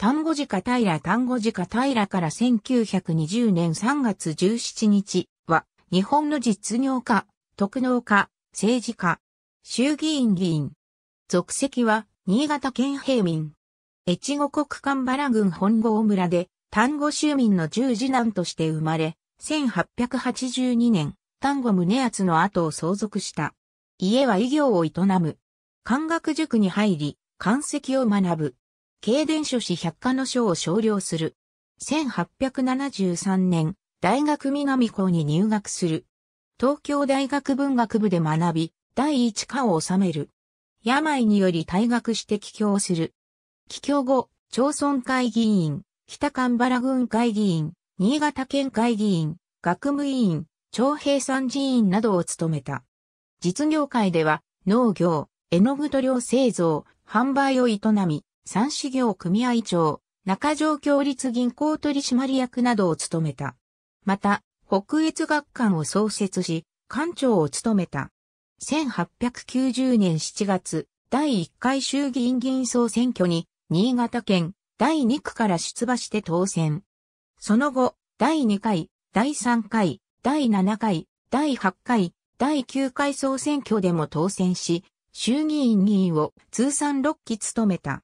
単語寺か平単語寺か平から1920年3月17日は、日本の実業家、特農家、政治家、衆議院議員。属籍は、新潟県平民。越後国間原郡本郷村で、単語州民の十次男として生まれ、1882年、丹後宗厚の後を相続した。家は医業を営む。漢学塾に入り、漢籍を学ぶ。経伝書史百科の書を少量する。1873年、大学南校に入学する。東京大学文学部で学び、第一課を収める。病により退学して帰郷する。帰郷後、町村会議員、北神原郡会議員、新潟県会議員、学務委員、長平山寺員などを務めた。実業界では、農業、絵の具塗料製造、販売を営み、三市業組合長、中条協立銀行取締役などを務めた。また、北越学館を創設し、館長を務めた。1890年7月、第1回衆議院議員総選挙に、新潟県第2区から出馬して当選。その後、第2回、第3回、第7回、第8回、第9回総選挙でも当選し、衆議院議員を通算6期務めた。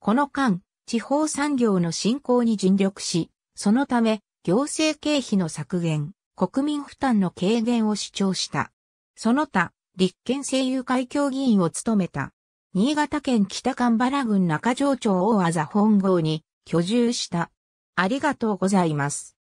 この間、地方産業の振興に尽力し、そのため、行政経費の削減、国民負担の軽減を主張した。その他、立憲政友会協議員を務めた。新潟県北神原郡中条町大字本郷に居住した。ありがとうございます。